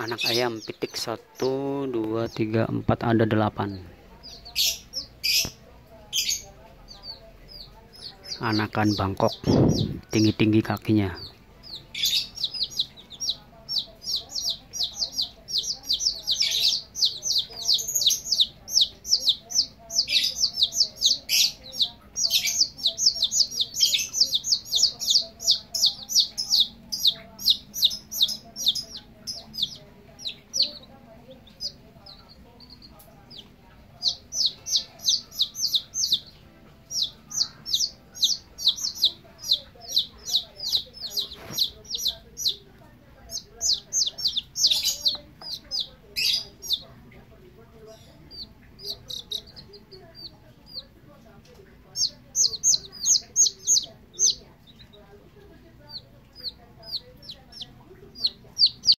anak ayam pitik 1 2 3 4 ada 8 anakan bangkok tinggi-tinggi kakinya